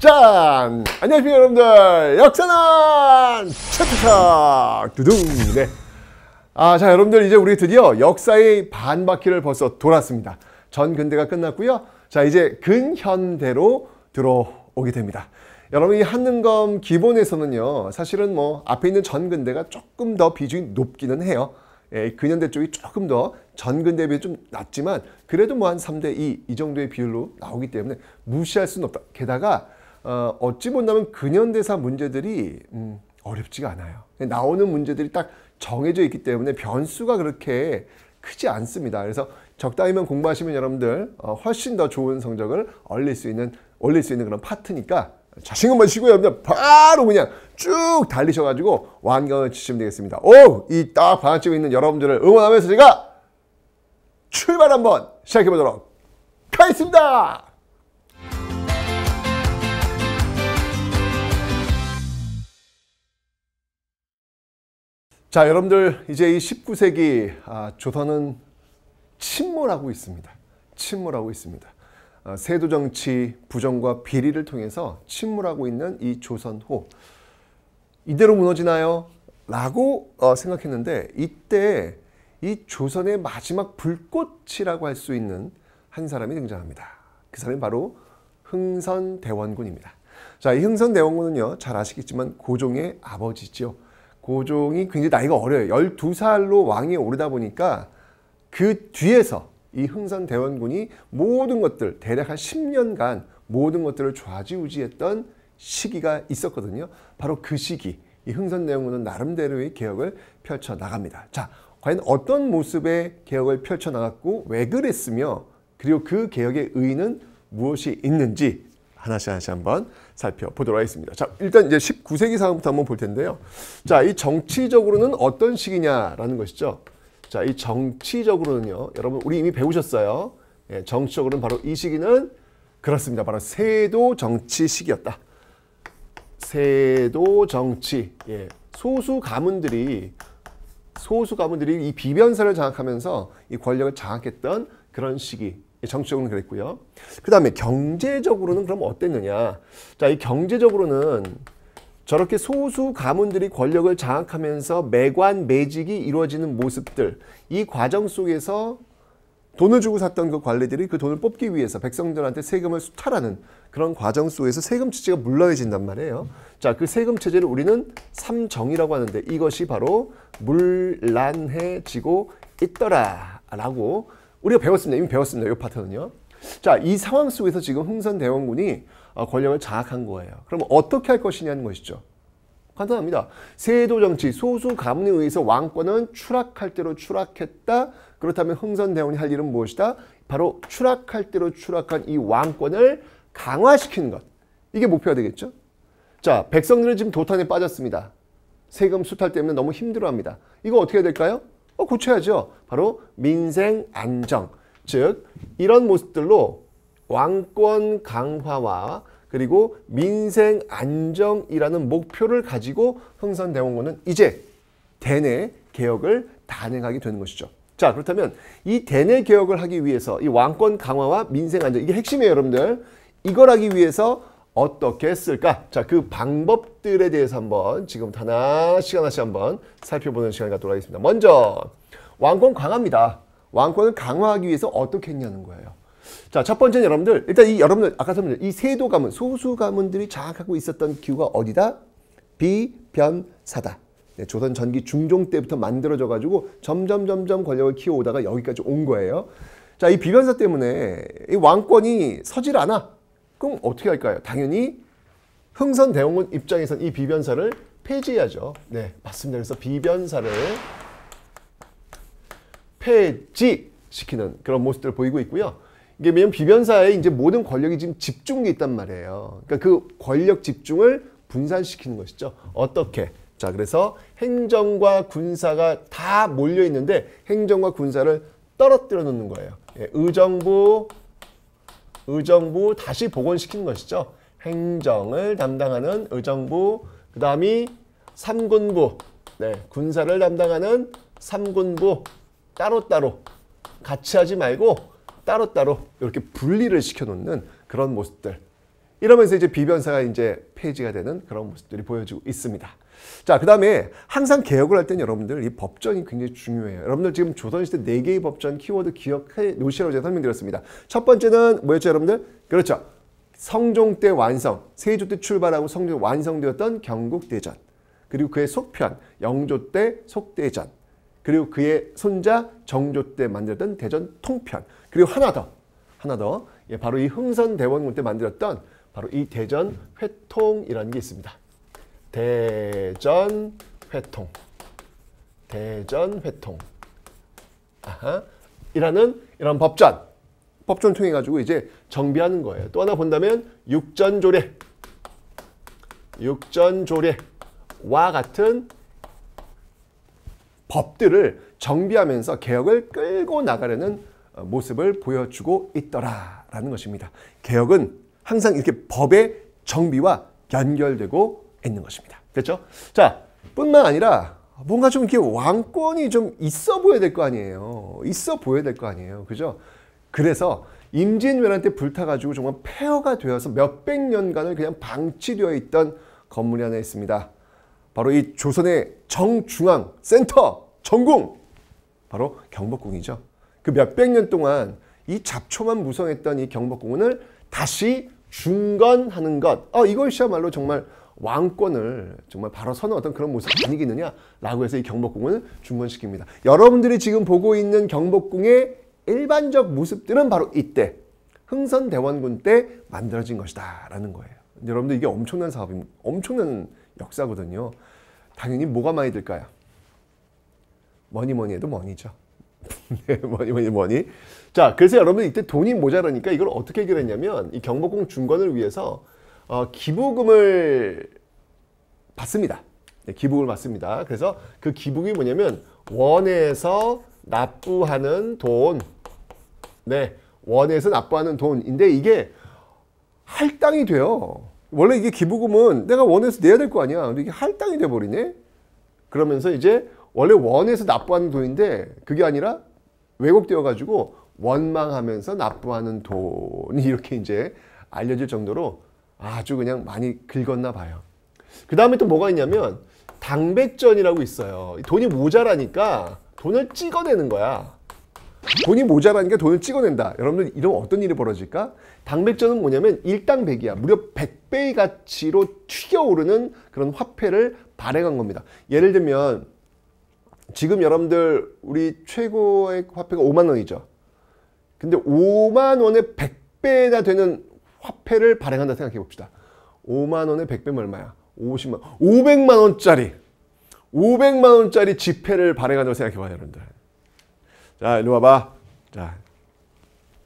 짠! 안녕하십니까 여러분들 역사는 차차차 두둥 네. 아 자 여러분들 이제 우리 드디어 역사의 반바퀴를 벌써 돌았습니다 전근대가 끝났고요 자 이제 근현대로 들어오게 됩니다 여러분 이 한능검 기본에서는요 사실은 뭐 앞에 있는 전근대가 조금 더 비중이 높기는 해요 예, 근현대 쪽이 조금 더 전근대에 비해 좀 낮지만 그래도 뭐 한 3대 2이 정도의 비율로 나오기 때문에 무시할 수는 없다 게다가 어, 찌 본다면 근현대사 문제들이 음, 어렵지가 않아요. 나오는 문제들이 딱 정해져 있기 때문에 변수가 그렇게 크지 않습니다. 그래서 적당히만 공부하시면 여러분들 어, 훨씬 더 좋은 성적을 올릴 수 있는 올릴 수 있는 그런 파트니까 자신감 마시고요. 여러분들 바로 그냥 쭉 달리셔가지고 완강을 치시면 되겠습니다. 오! 이 딱 방향쯤에 있는 여러분들을 응원하면서 제가 출발 한번 시작해보도록 하겠습니다! 자 여러분들 이제 이 19세기 아, 조선은 침몰하고 있습니다. 침몰하고 있습니다. 아, 세도 정치, 부정과 비리를 통해서 침몰하고 있는 이 조선호 이대로 무너지나요? 라고 어, 생각했는데 이때 이 조선의 마지막 불꽃이라고 할 수 있는 한 사람이 등장합니다. 그 사람이 바로 흥선대원군입니다. 자, 이 흥선대원군은요 잘 아시겠지만 고종의 아버지지요. 고종이 굉장히 나이가 어려요. 12살로 왕이 오르다 보니까 그 뒤에서 이 흥선 대원군이 모든 것들 대략 한 10년간 모든 것들을 좌지우지했던 시기가 있었거든요. 바로 그 시기 이 흥선 대원군은 나름대로의 개혁을 펼쳐 나갑니다. 자, 과연 어떤 모습의 개혁을 펼쳐 나갔고 왜 그랬으며 그리고 그 개혁의 의의는 무엇이 있는지 하나씩 하나씩 한번 살펴보도록 하겠습니다. 자, 일단 이제 19세기 상황부터 한번 볼 텐데요. 자, 이 정치적으로는 어떤 시기냐라는 것이죠. 자, 이 정치적으로는요. 여러분, 우리 이미 배우셨어요. 예, 정치적으로는 바로 이 시기는 그렇습니다. 바로 세도 정치 시기였다. 세도 정치. 예, 소수 가문들이 소수 가문들이 이 비변사를 장악하면서 이 권력을 장악했던 그런 시기 예, 정치적으로는 그랬고요. 그 다음에 경제적으로는 그럼 어땠느냐. 자, 이 경제적으로는 저렇게 소수 가문들이 권력을 장악하면서 매관 매직이 이루어지는 모습들 이 과정 속에서 돈을 주고 샀던 그 관리들이 그 돈을 뽑기 위해서 백성들한테 세금을 수탈하는 그런 과정 속에서 세금 체제가 물러해진단 말이에요. 자, 그 세금 체제를 우리는 삼정이라고 하는데 이것이 바로 물란해지고 있더라라고 우리가 배웠습니다. 이미 배웠습니다. 이 파트는요. 자, 이 상황 속에서 지금 흥선 대원군이 어, 권력을 장악한 거예요. 그럼 어떻게 할 것이냐는 것이죠. 간단합니다. 세도 정치, 소수 가문에 의해서 왕권은 추락할 대로 추락했다. 그렇다면 흥선 대원이 할 일은 무엇이다? 바로 추락할 대로 추락한 이 왕권을 강화시키는 것. 이게 목표가 되겠죠? 자, 백성들은 지금 도탄에 빠졌습니다. 세금 수탈 때문에 너무 힘들어합니다. 이거 어떻게 될까요? 어, 고쳐야죠. 바로 민생 안정. 즉 이런 모습들로 왕권 강화와 그리고 민생 안정이라는 목표를 가지고 흥선대원군은 이제 대내 개혁을 단행하게 되는 것이죠. 자 그렇다면 이 대내 개혁을 하기 위해서 이 왕권 강화와 민생 안정 이게 핵심이에요 여러분들. 이걸 하기 위해서 어떻게 쓸까? 자, 그 방법들에 대해서 한번 지금 하나씩 하나씩 한번 살펴보는 시간 갖도록 하겠습니다. 먼저 왕권 강화입니다. 왕권을 강화하기 위해서 어떻게 했냐는 거예요. 자, 첫 번째는 여러분들 일단 이 여러분들 아까 설명드린 이 세도 가문, 소수 가문들이 장악하고 있었던 기후가 어디다? 비변사다. 네, 조선 전기 중종 때부터 만들어져 가지고 점점 점점 권력을 키워오다가 여기까지 온 거예요. 자, 이 비변사 때문에 이 왕권이 서질 않아. 그럼 어떻게 할까요? 당연히 흥선 대원군 입장에선 이 비변사를 폐지해야죠. 네, 맞습니다. 그래서 비변사를 폐지시키는 그런 모습들을 보이고 있고요. 이게 왜냐면 비변사의 이제 모든 권력이 지금 집중돼 있단 말이에요. 그러니까 그 권력 집중을 분산시키는 것이죠. 어떻게? 자, 그래서 행정과 군사가 다 몰려 있는데 행정과 군사를 떨어뜨려 놓는 거예요. 예, 의정부, 의정부 다시 복원시킨 것이죠. 행정을 담당하는 의정부 그 다음이 삼군부 네, 군사를 담당하는 삼군부 따로따로 같이 하지 말고 따로따로 이렇게 분리를 시켜놓는 그런 모습들 이러면서 이제 비변사가 이제 페지가 되는 그런 모습들이 보여지고 있습니다. 자, 그 다음에 항상 개혁을 할 때는 여러분들 이 법전이 굉장히 중요해요. 여러분들 지금 조선시대 네개의 법전 키워드 기억해 놓으시라고 제가 설명드렸습니다. 첫 번째는 뭐였죠, 여러분들? 그렇죠. 성종 때 완성, 세조 때 출발하고 성종 완성되었던 경국대전. 그리고 그의 속편, 영조 때 속대전. 그리고 그의 손자 정조 때 만들었던 대전 통편. 그리고 하나 더, 하나 더. 예, 바로 이 흥선대원군 때 만들었던 바로 이 대전 회통이라는 게 있습니다. 대전 회통. 대전 회통. 아하. 이라는 이런 법전. 법전 통해 가지고 이제 정비하는 거예요. 또 하나 본다면 육전조례. 육전조례와 같은 법들을 정비하면서 개혁을 끌고 나가려는 어, 모습을 보여주고 있더라라는 것입니다. 개혁은 항상 이렇게 법의 정비와 연결되고 있는 것입니다. 됐죠? 자, 뿐만 아니라 뭔가 좀 이렇게 왕권이 좀 있어 보여야 될 거 아니에요. 있어 보여야 될 거 아니에요. 그죠? 그래서 임진왜란때 불타가지고 정말 폐허가 되어서 몇백 년간을 그냥 방치되어 있던 건물이 하나 있습니다. 바로 이 조선의 정중앙 센터 정궁 바로 경복궁이죠. 그 몇백 년 동안 이 잡초만 무성했던 이 경복궁을 다시 중건하는 것. 어, 이것이야말로 정말 왕권을 정말 바로 선언하떤 그런 모습이 아니겠느냐라고 해서 이 경복궁을 중건시킵니다. 여러분들이 지금 보고 있는 경복궁의 일반적 모습들은 바로 이때 흥선대원군 때 만들어진 것이다 라는 거예요. 여러분들 이게 엄청난 사업이 엄청난 역사거든요. 당연히 뭐가 많이 들까요? 뭐니 뭐니 해도 뭐니죠. 네, 뭐니 뭐니 뭐니. 자, 그래서 여러분들 이때 돈이 모자라니까 이걸 어떻게 해결했냐면 이 경복궁 중건을 위해서 어, 기부금을 받습니다. 네, 기부금을 받습니다. 그래서 그 기부금이 뭐냐면 원에서 납부하는 돈. 네, 원에서 납부하는 돈인데 이게 할당이 돼요. 원래 이게 기부금은 내가 원에서 내야 될 거 아니야. 근데 이게 할당이 돼버리네. 그러면서 이제 원래 원에서 납부하는 돈인데 그게 아니라 왜곡되어 가지고 원망하면서 납부하는 돈이 이렇게 이제 알려질 정도로 아주 그냥 많이 긁었나 봐요. 그 다음에 또 뭐가 있냐면 당백전이라고 있어요. 돈이 모자라니까 돈을 찍어내는 거야. 돈이 모자라니까 돈을 찍어낸다. 여러분들 이런 어떤 일이 벌어질까? 당백전은 뭐냐면 일당백이야. 무려 100배의 가치로 튀겨오르는 그런 화폐를 발행한 겁니다. 예를 들면 지금 여러분들 우리 최고의 화폐가 5만 원이죠. 근데 5만 원의 100배나 되는 화폐를 발행한다 생각해 봅시다. 5만 원에 100배면 얼마야? 50만 500만 원짜리 500만 원짜리 지폐를 발행한다고 생각해 봐요, 여러분들. 자, 이리 와봐. 자,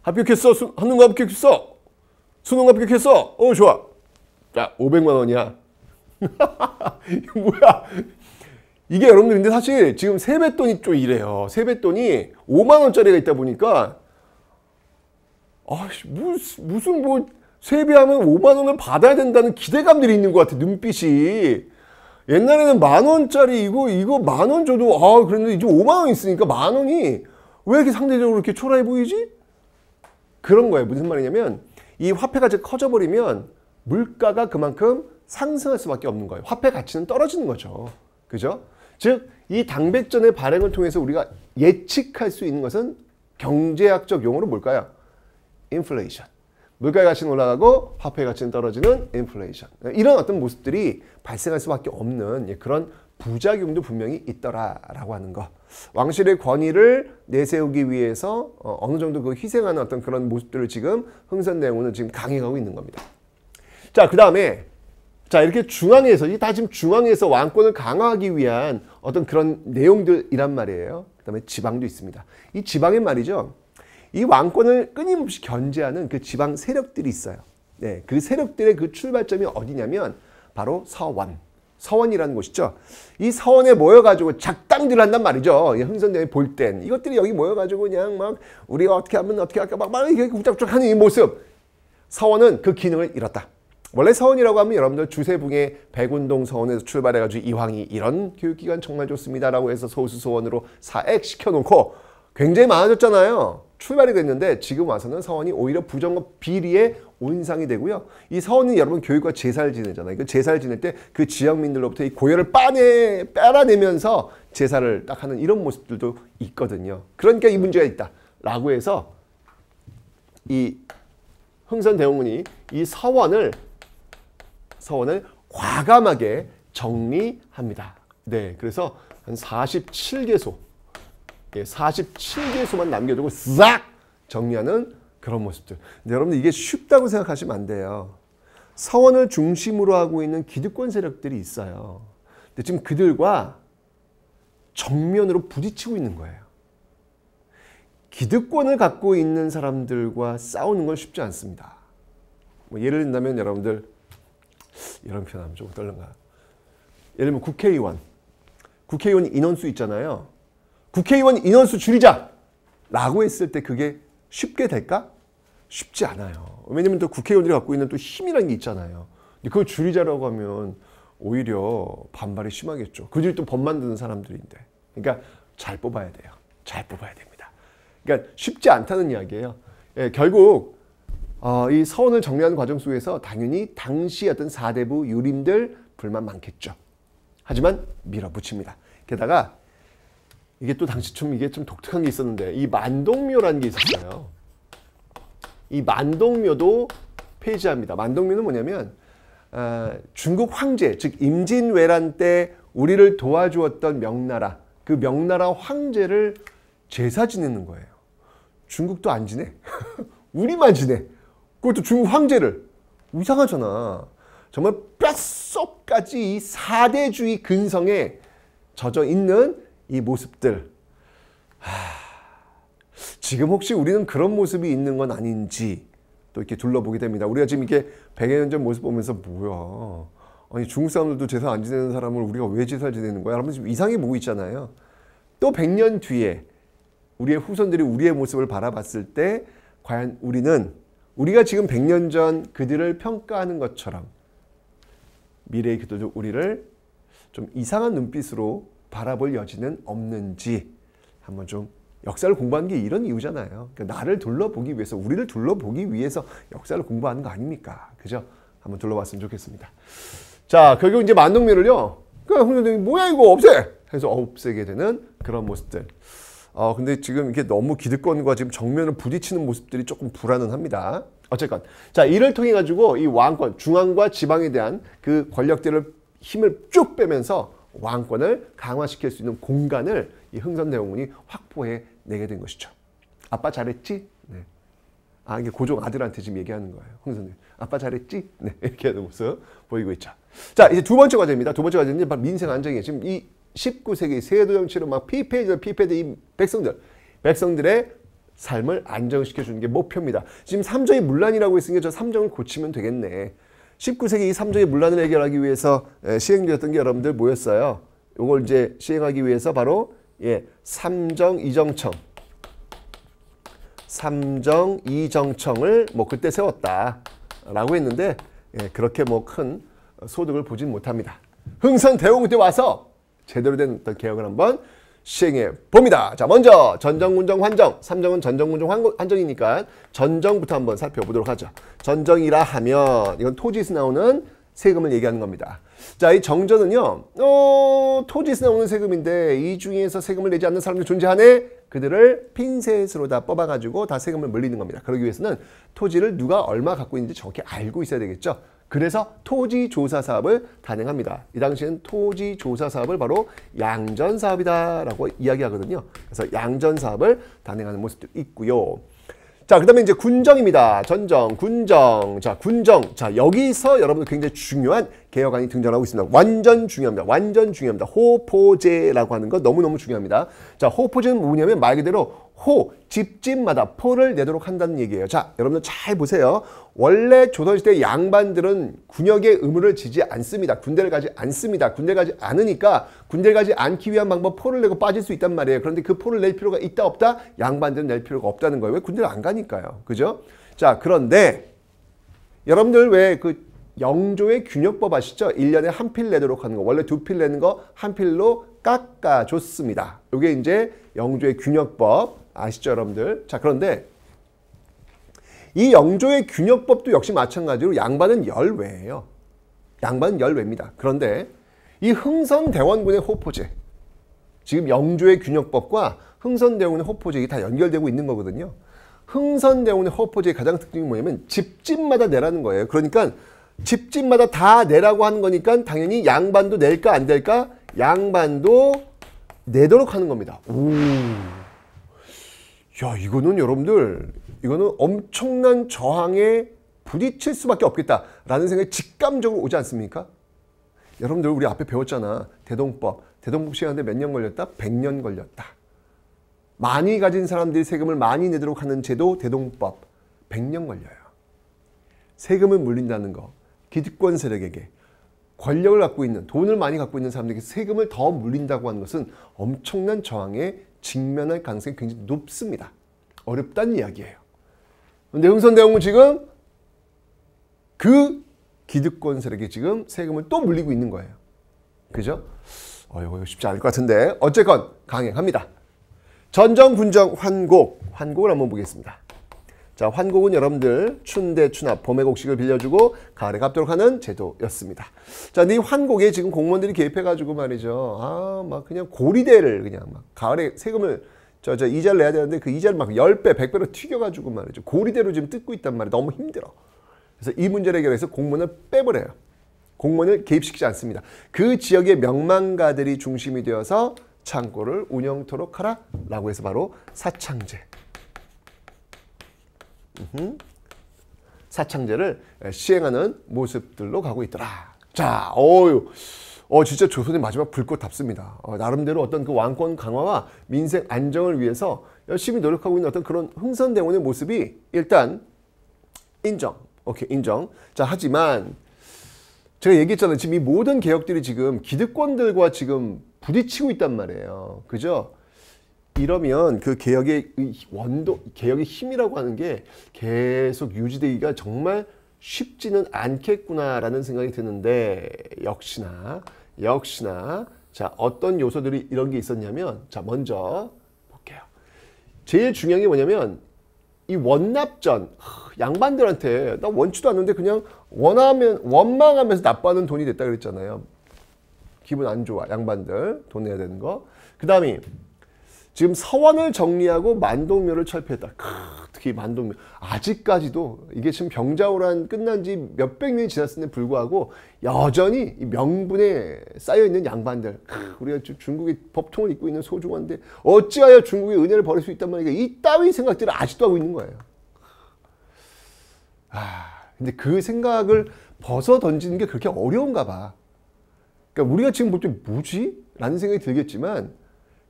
합격했어. 한눈가 합격했어. 수능 합격했어. 어, 좋아. 자, 500만 원이야. 뭐야? 이게 여러분들 근데 사실 지금 세뱃돈이 좀 이래요. 세뱃돈이 5만 원짜리가 있다 보니까 아 무슨 무슨 뭐 세배하면 5만 원을 받아야 된다는 기대감들이 있는 것 같아 눈빛이 옛날에는 만 원짜리이고 이거 만 원 줘도 아 그런데 이제 5만 원 있으니까 만 원이 왜 이렇게 상대적으로 이렇게 초라해 보이지? 그런 거예요 무슨 말이냐면 이 화폐가 이제 커져버리면 물가가 그만큼 상승할 수밖에 없는 거예요 화폐 가치는 떨어지는 거죠 그죠? 즉 이 당백전의 발행을 통해서 우리가 예측할 수 있는 것은 경제학적 용어로 뭘까요? 인플레이션 물가의 가치는 올라가고 화폐의 가치는 떨어지는 인플레이션. 이런 어떤 모습들이 발생할 수밖에 없는 예, 그런 부작용도 분명히 있더라라고 하는 것. 왕실의 권위를 내세우기 위해서 어, 어느 정도 그 희생하는 어떤 그런 모습들을 지금 흥선대원은 지금 강행하고 있는 겁니다. 자, 그 다음에 자 이렇게 중앙에서 이 다 지금 중앙에서 왕권을 강화하기 위한 어떤 그런 내용들이란 말이에요. 그다음에 지방도 있습니다. 이 지방의 말이죠. 이 왕권을 끊임없이 견제하는 그 지방 세력들이 있어요. 네, 그 세력들의 그 출발점이 어디냐면 바로 서원. 서원이라는 곳이죠. 이 서원에 모여가지고 작당들을 한단 말이죠. 흥선대회 볼 땐. 이것들이 여기 모여가지고 그냥 막 우리가 어떻게 하면 어떻게 할까 막, 막 이렇게 굵작굵작 하는 이 모습. 서원은 그 기능을 잃었다. 원래 서원이라고 하면 여러분들 주세붕의 백운동 서원에서 출발해가지고 이황이 이런 교육기관 정말 좋습니다라고 해서 소수소원으로 사액시켜놓고 굉장히 많아졌잖아요. 출발이 됐는데 지금 와서는 서원이 오히려 부정과 비리의 온상이 되고요. 이 서원이 여러분 교육과 제사를 지내잖아요. 그 제사를 지낼 때 그 지역민들로부터 이 고열을 빠내, 빼라내면서 제사를 딱 하는 이런 모습들도 있거든요. 그러니까 이 문제가 있다. 라고 해서 이 흥선 대웅군이 이 서원을 서원을 과감하게 정리합니다. 네, 그래서 한 47개소 47개소만 예, 남겨두고 싹 정리하는 그런 모습들. 근데 여러분 이게 쉽다고 생각하시면 안 돼요. 서원을 중심으로 하고 있는 기득권 세력들이 있어요. 근데 지금 그들과 정면으로 부딪히고 있는 거예요. 기득권을 갖고 있는 사람들과 싸우는 건 쉽지 않습니다. 뭐 예를 든다면 여러분들 이런 표현하면 조 떨른가. 예를 들면 국회의원, 국회의원 인원수 있잖아요. 국회의원 인원수 줄이자 라고 했을 때 그게 쉽게 될까? 쉽지 않아요. 왜냐면 또 국회의원들이 갖고 있는 또 힘이라는 게 있잖아요. 그걸 줄이자라고 하면 오히려 반발이 심하겠죠. 그들이 또법 만드는 사람들인데. 그러니까 잘 뽑아야 돼요. 잘 뽑아야 됩니다. 그러니까 쉽지 않다는 이야기예요. 예, 결국 어, 이 서원을 정리하는 과정 속에서 당연히 당시 어떤 사대부 유림들 불만 많겠죠. 하지만 밀어붙입니다. 게다가 이게 또 당시 좀 이게 좀 독특한 게 있었는데 이 만동묘라는 게 있었어요. 이 만동묘도 폐지합니다. 만동묘는 뭐냐면 어, 중국 황제 즉 임진왜란 때 우리를 도와주었던 명나라 그 명나라 황제를 제사 지내는 거예요. 중국도 안 지내. 우리만 지내. 그것도 중국 황제를. 이상하잖아. 정말 뼛속까지 이 사대주의 근성에 젖어 있는 이 모습들 하... 지금 혹시 우리는 그런 모습이 있는 건 아닌지 또 이렇게 둘러보게 됩니다. 우리가 지금 이게 100여 년전 모습 보면서 뭐야 아니 중국 사람들도 제사 안 지내는 사람을 우리가 왜제사 지내는 거야? 여러분 지금 이상해 보고 있잖아요. 또 100년 뒤에 우리의 후손들이 우리의 모습을 바라봤을 때 과연 우리는 우리가 지금 100년 전 그들을 평가하는 것처럼 미래의 기도도 우리를 좀 이상한 눈빛으로 바라볼 여지는 없는지 한번 좀 역사를 공부하는 게 이런 이유잖아요. 그러니까 나를 둘러보기 위해서, 우리를 둘러보기 위해서 역사를 공부하는 거 아닙니까? 그죠? 한번 둘러봤으면 좋겠습니다. 자, 결국 이제 만동면을요. 그러니까 뭐야 이거 없애! 해서 없애게 되는 그런 모습들. 어, 근데 지금 이게 너무 기득권과 지금 정면을 부딪히는 모습들이 조금 불안은 합니다. 어쨌건. 자, 이를 통해 가지고 이 왕권, 중앙과 지방에 대한 그 권력들을 힘을 쭉 빼면서 왕권을 강화시킬 수 있는 공간을 이 흥선대원군이 확보해 내게 된 것이죠. 아빠 잘했지? 네. 아 이게 고종 아들한테 지금 얘기하는 거예요. 흥선대 아빠 잘했지? 네. 이렇게 하는 모습 보이고 있죠. 자 이제 두 번째 과제입니다. 두 번째 과제는 바로 민생 안정이에요. 지금 이 19세기 세도 정치로 막 피폐해져 피폐된 이 백성들 백성들의 삶을 안정시켜 주는 게 목표입니다. 지금 삼정이 문란이라고 있으니까 저 삼정을 고치면 되겠네. 19세기 이 3종의 문란을 해결하기 위해서 예, 시행되었던 게 여러분들 모였어요 요걸 이제 시행하기 위해서 바로 예, 3정 이정청. 3정 이정청을 뭐 그때 세웠다라고 했는데 예, 그렇게 뭐 큰 소득을 보진 못합니다. 흥선 대홍 때 와서 제대로 된 어떤 개혁을 한번 시행해 봅니다. 자, 먼저 전정군정 환정. 3정은 전정군정 환정이니까 전정부터 한번 살펴보도록 하죠. 전정이라 하면 이건 토지에서 나오는 세금을 얘기하는 겁니다. 자, 이 정전은요, 어, 토지에서 나오는 세금인데 이 중에서 세금을 내지 않는 사람들이 존재하네? 그들을 핀셋으로 다 뽑아가지고 다 세금을 물리는 겁니다. 그러기 위해서는 토지를 누가 얼마 갖고 있는지 정확히 알고 있어야 되겠죠. 그래서 토지 조사 사업을 단행합니다. 이 당시에는 토지 조사 사업을 바로 양전 사업이다라고 이야기하거든요. 그래서 양전 사업을 단행하는 모습도 있고요. 자, 그 다음에 이제 군정입니다. 전정, 군정. 자, 군정. 자, 여기서 여러분들 굉장히 중요한 개혁안이 등장하고 있습니다. 완전 중요합니다. 완전 중요합니다. 호포제라고 하는 거 너무너무 중요합니다. 자, 호포제는 뭐냐면 말 그대로 호, 집집마다 포를 내도록 한다는 얘기예요. 자, 여러분들 잘 보세요. 원래 조선시대 양반들은 군역의 의무를 지지 않습니다. 군대를 가지 않습니다. 군대를 가지 않으니까 군대를 가지 않기 위한 방법 포를 내고 빠질 수 있단 말이에요. 그런데 그 포를 낼 필요가 있다 없다? 양반들은 낼 필요가 없다는 거예요. 왜 군대를 안 가니까요. 그죠? 자, 그런데 여러분들 왜 그 영조의 균역법 아시죠? 1년에 한 필 내도록 하는 거. 원래 두 필 내는 거 한 필로 깎아줬습니다. 이게 이제 영조의 균역법. 아시죠, 여러분들? 자, 그런데 이 영조의 균역법도 역시 마찬가지로 양반은 열외예요. 양반은 열외입니다. 그런데 이 흥선대원군의 호포제, 지금 영조의 균역법과 흥선대원군의 호포제 이다 연결되고 있는 거거든요. 흥선대원군의 호포제의 가장 특징이 뭐냐면 집집마다 내라는 거예요. 그러니까 집집마다 다 내라고 하는 거니까 당연히 양반도 낼까 안될까 양반도 내도록 하는 겁니다. 오. 야, 이거는 여러분들, 이거는 엄청난 저항에 부딪힐 수밖에 없겠다라는 생각이 직감적으로 오지 않습니까? 여러분들 우리 앞에 배웠잖아. 대동법. 대동법 시간인데 몇 년 걸렸다? 100년 걸렸다. 많이 가진 사람들이 세금을 많이 내도록 하는 제도 대동법. 100년 걸려요. 세금을 물린다는 거. 기득권 세력에게 권력을 갖고 있는 돈을 많이 갖고 있는 사람들에게 세금을 더 물린다고 하는 것은 엄청난 저항에 직면할 가능성이 굉장히 높습니다. 어렵다는 이야기예요. 그런데 흥선대원군 지금 그 기득권 세력이 지금 세금을 또 물리고 있는 거예요. 그죠? 어, 이거 쉽지 않을 것 같은데 어쨌건 강행합니다. 전정, 군정, 환곡. 환곡을 한번 보겠습니다. 자, 환곡은 여러분들 춘대 추납 봄의 곡식을 빌려주고 가을에 갚도록 하는 제도였습니다. 자, 근데 이 환곡에 지금 공무원들이 개입해가지고 말이죠. 아, 막 그냥 고리대를 그냥 막 가을에 세금을 저, 저 이자를 내야 되는데 그 이자를 막 10배, 100배로 튀겨가지고 말이죠. 고리대로 지금 뜯고 있단 말이에요. 너무 힘들어. 그래서 이 문제를 해결해서 공무원을 빼버려요. 공무원을 개입시키지 않습니다. 그 지역의 명망가들이 중심이 되어서 창고를 운영토록 하라 라고 해서 바로 사창제 음. 사창제를 시행하는 모습들로 가고 있더라. 자, 어유. 어 진짜 조선의 마지막 불꽃답습니다. 어, 나름대로 어떤 그 왕권 강화와 민생 안정을 위해서 열심히 노력하고 있는 어떤 그런 흥선대원의 모습이 일단 인정. 오케이 인정. 자 하지만 제가 얘기했잖아요. 지금 이 모든 개혁들이 지금 기득권들과 지금 부딪히고 있단 말이에요. 그죠? 이러면 그 개혁의 원도 개혁의 힘이라고 하는 게 계속 유지되기가 정말 쉽지는 않겠구나라는 생각이 드는데 역시나 역시나 자 어떤 요소들이 이런 게 있었냐면 자 먼저 볼게요. 제일 중요한 게 뭐냐면 이 원납전 양반들한테 나 원치도 않는데 그냥 원하면 원망하면서 나빠는 돈이 됐다 그랬잖아요. 기분 안 좋아 양반들 돈 내야 되는 거. 그 다음이 지금 서원을 정리하고 만동묘를 철폐했다. 크, 특히 만동묘. 아직까지도 이게 지금 병자호란 끝난 지 몇백 년이 지났음에 불구하고 여전히 명분에 쌓여있는 양반들. 크, 우리가 중국의 법통을 입고 있는 소중한데 어찌하여 중국의 은혜를 버릴 수 있단 말이야. 이 따위 생각들을 아직도 하고 있는 거예요. 아, 근데 그 생각을 벗어 던지는 게 그렇게 어려운가 봐. 그러니까 우리가 지금 볼 때 뭐지? 라는 생각이 들겠지만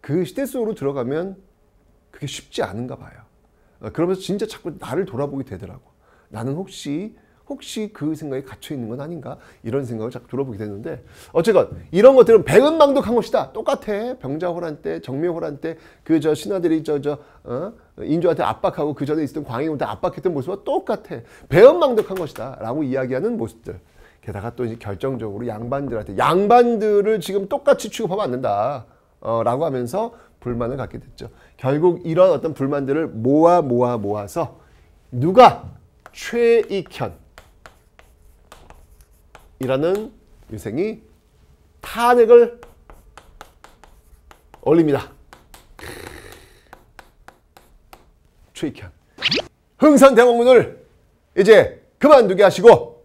그 시대 속으로 들어가면 그게 쉽지 않은가 봐요. 어, 그러면서 진짜 자꾸 나를 돌아보게 되더라고. 나는 혹시 혹시 그 생각에 갇혀 있는 건 아닌가 이런 생각을 자꾸 돌아보게 되는데 어쨌건 이런 것들은 백은망독한 것이다. 똑같아 병자호란 때 정묘호란 때그 저 신하들이 저저 어? 인조한테 압박하고 그 전에 있었던 광해군한테 압박했던 모습과 똑같아 배은망독한 것이다라고 이야기하는 모습들. 게다가 또 이제 결정적으로 양반들한테 양반들을 지금 똑같이 취급하면 안 된다. 라고 하면서 불만을 갖게 됐죠. 결국 이런 어떤 불만들을 모아 모아 모아서 누가 최익현이라는 유생이 탄핵을 올립니다. 최익현. 흥산 대왕문을 이제 그만두게 하시고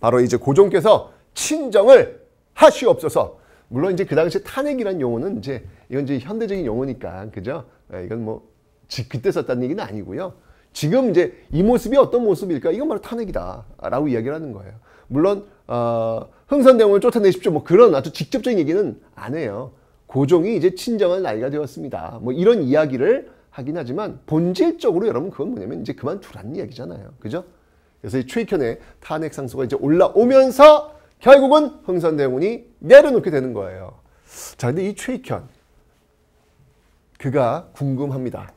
바로 이제 고종께서 친정을 하시옵소서 물론 이제 그 당시 탄핵이란 용어는 이제 이건 이제 현대적인 용어니까 그죠? 예, 이건 뭐 지, 그때 썼다는 얘기는 아니고요. 지금 이제 이 모습이 어떤 모습일까? 이건 바로 탄핵이다라고 이야기를 하는 거예요. 물론 어, 흥선대원을 쫓아내십시오. 뭐 그런 아주 직접적인 얘기는 안 해요. 고종이 이제 친정한 나이가 되었습니다. 뭐 이런 이야기를 하긴 하지만 본질적으로 여러분 그건 뭐냐면 이제 그만두라는 이야기잖아요. 그죠? 그래서 이 최익현의 탄핵 상소가 이제 올라오면서 결국은 흥선대군이 내려놓게 되는 거예요. 자, 근데 이 최익현 그가 궁금합니다.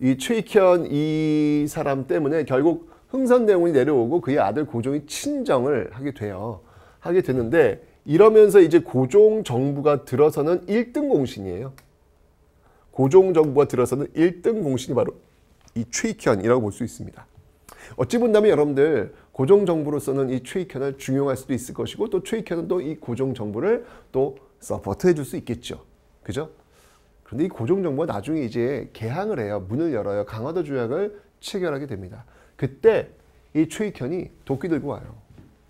이 최익현 이 사람 때문에 결국 흥선대군이 내려오고 그의 아들 고종이 친정을 하게 돼요. 하게 되는데 이러면서 이제 고종 정부가 들어서는 1등 공신이에요. 고종 정부가 들어서는 1등 공신이 바로 이 최익현이라고 볼 수 있습니다. 어찌 본다면 여러분들 고정 정부로서는 이 최익현을 중용할 수도 있을 것이고 또 최익현은 또 이 고정 정부를 또 서포트해 줄 수 있겠죠. 그죠? 그런데 이 고정 정부가 나중에 이제 개항을 해요. 문을 열어요. 강화도 조약을 체결하게 됩니다. 그때 이 최익현이 도끼 들고 와요.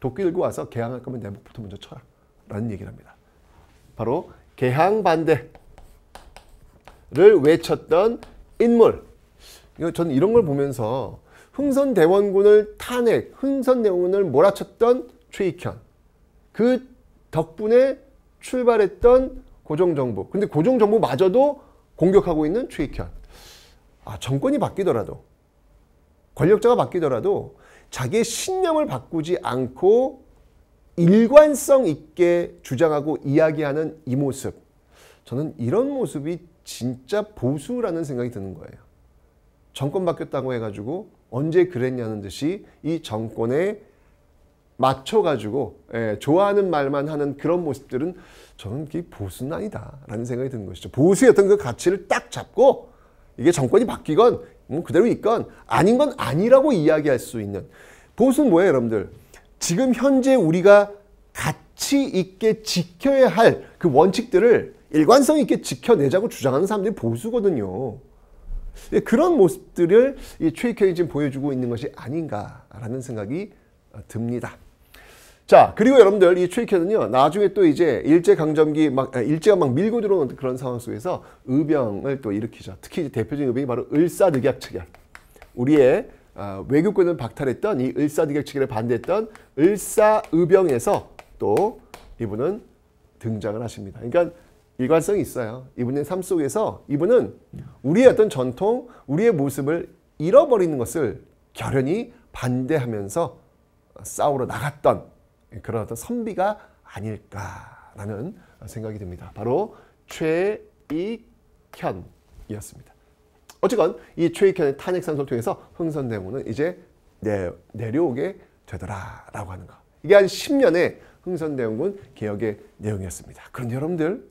도끼 들고 와서 개항할 거면 내 목부터 먼저 쳐라. 라는 얘기를 합니다. 바로 개항 반대를 외쳤던 인물. 저는 이런 걸 보면서 흥선대원군을 탄핵, 흥선대원군을 몰아쳤던 최익현. 그 덕분에 출발했던 고정정부. 근데 고정정부마저도 공격하고 있는 최익현. 아, 정권이 바뀌더라도, 권력자가 바뀌더라도 자기의 신념을 바꾸지 않고 일관성 있게 주장하고 이야기하는 이 모습. 저는 이런 모습이 진짜 보수라는 생각이 드는 거예요. 정권 바뀌었다고 해가지고 언제 그랬냐는 듯이 이 정권에 맞춰가지고 예, 좋아하는 말만 하는 그런 모습들은 저는 그 보수는 아니다라는 생각이 드는 것이죠. 보수의 어떤 그 가치를 딱 잡고 이게 정권이 바뀌건 뭐 그대로 있건 아닌 건 아니라고 이야기할 수 있는 보수는 뭐예요 여러분들? 지금 현재 우리가 가치 있게 지켜야 할 그 원칙들을 일관성 있게 지켜내자고 주장하는 사람들이 보수거든요. 예, 그런 모습들을 이 최익현이 지 보여주고 있는 것이 아닌가라는 생각이 어, 듭니다. 자, 그리고 여러분들 이 최익현은요, 나중에 또 이제 일제강점기 막, 아, 일제가 막 밀고 들어오는 그런 상황 속에서 의병을 또 일으키죠. 특히 대표적인 의병이 바로 을사늑약 체결. 우리의 어, 외교권을 박탈했던 이 을사늑약 체결에 반대했던 을사의병에서 또 이분은 등장을 하십니다. 그러니까 일관성이 있어요. 이분의 삶 속에서 이분은 우리의 어떤 전통, 우리의 모습을 잃어버리는 것을 결연히 반대하면서 싸우러 나갔던 그런 어떤 선비가 아닐까라는 생각이 듭니다. 바로 최익현이었습니다. 어쨌건 이 최익현의 탄핵 상소를 통해서 흥선대군은 이제 내, 내려오게 되더라라고 하는 거. 이게 한 10년의 흥선대원군 개혁의 내용이었습니다. 그런데 여러분들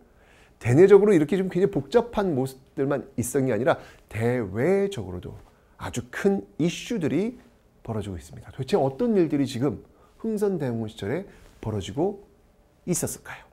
대내적으로 이렇게 좀 굉장히 복잡한 모습들만 있성게 아니라 대외적으로도 아주 큰 이슈들이 벌어지고 있습니다. 도대체 어떤 일들이 지금 흥선대흥원 시절에 벌어지고 있었을까요?